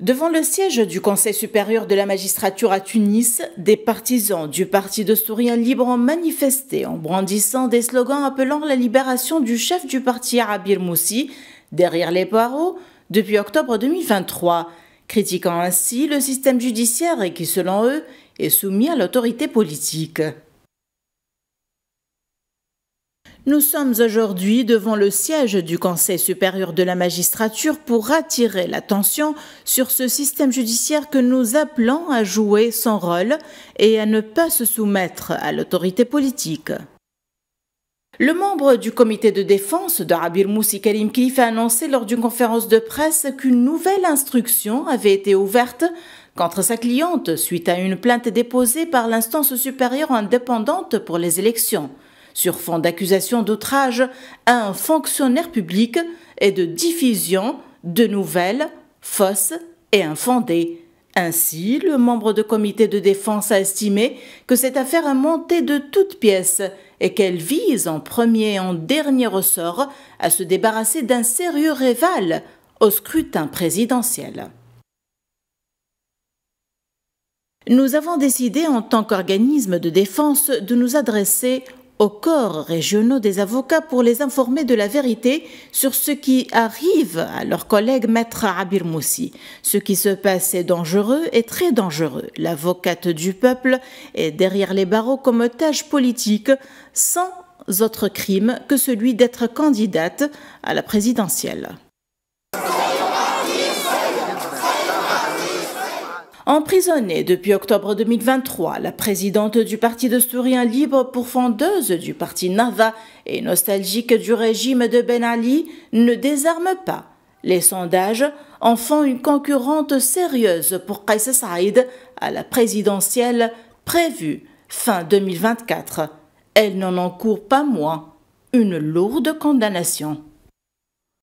Devant le siège du Conseil supérieur de la magistrature à Tunis, des partisans du Parti de libre ont manifesté en brandissant des slogans appelant la libération du chef du parti arabe Moussi, derrière les barreaux, depuis octobre 2023, critiquant ainsi le système judiciaire qui, selon eux, est soumis à l'autorité politique. Nous sommes aujourd'hui devant le siège du Conseil supérieur de la magistrature pour attirer l'attention sur ce système judiciaire que nous appelons à jouer son rôle et à ne pas se soumettre à l'autorité politique. Le membre du comité de défense de Rabir Moussi Karim Kif a annoncé lors d'une conférence de presse qu'une nouvelle instruction avait été ouverte contre sa cliente suite à une plainte déposée par l'instance supérieure indépendante pour les élections sur fond d'accusation d'outrage à un fonctionnaire public et de diffusion de nouvelles fausses et infondées. Ainsi, le membre de comité de défense a estimé que cette affaire a monté de toutes pièces et qu'elle vise en premier et en dernier ressort à se débarrasser d'un sérieux rival au scrutin présidentiel. Nous avons décidé en tant qu'organisme de défense de nous adresser aux corps régionaux des avocats pour les informer de la vérité sur ce qui arrive à leur collègue maître Abir Moussi. Ce qui se passe est dangereux et très dangereux. L'avocate du peuple est derrière les barreaux comme tâche politique sans autre crime que celui d'être candidate à la présidentielle. Emprisonnée depuis octobre 2023, la présidente du Parti de Sourien libre, fondeuse du Parti Nava et nostalgique du régime de Ben Ali, ne désarme pas. Les sondages en font une concurrente sérieuse pour Kais Saïd à la présidentielle prévue fin 2024. Elle n'en encourt pas moins une lourde condamnation.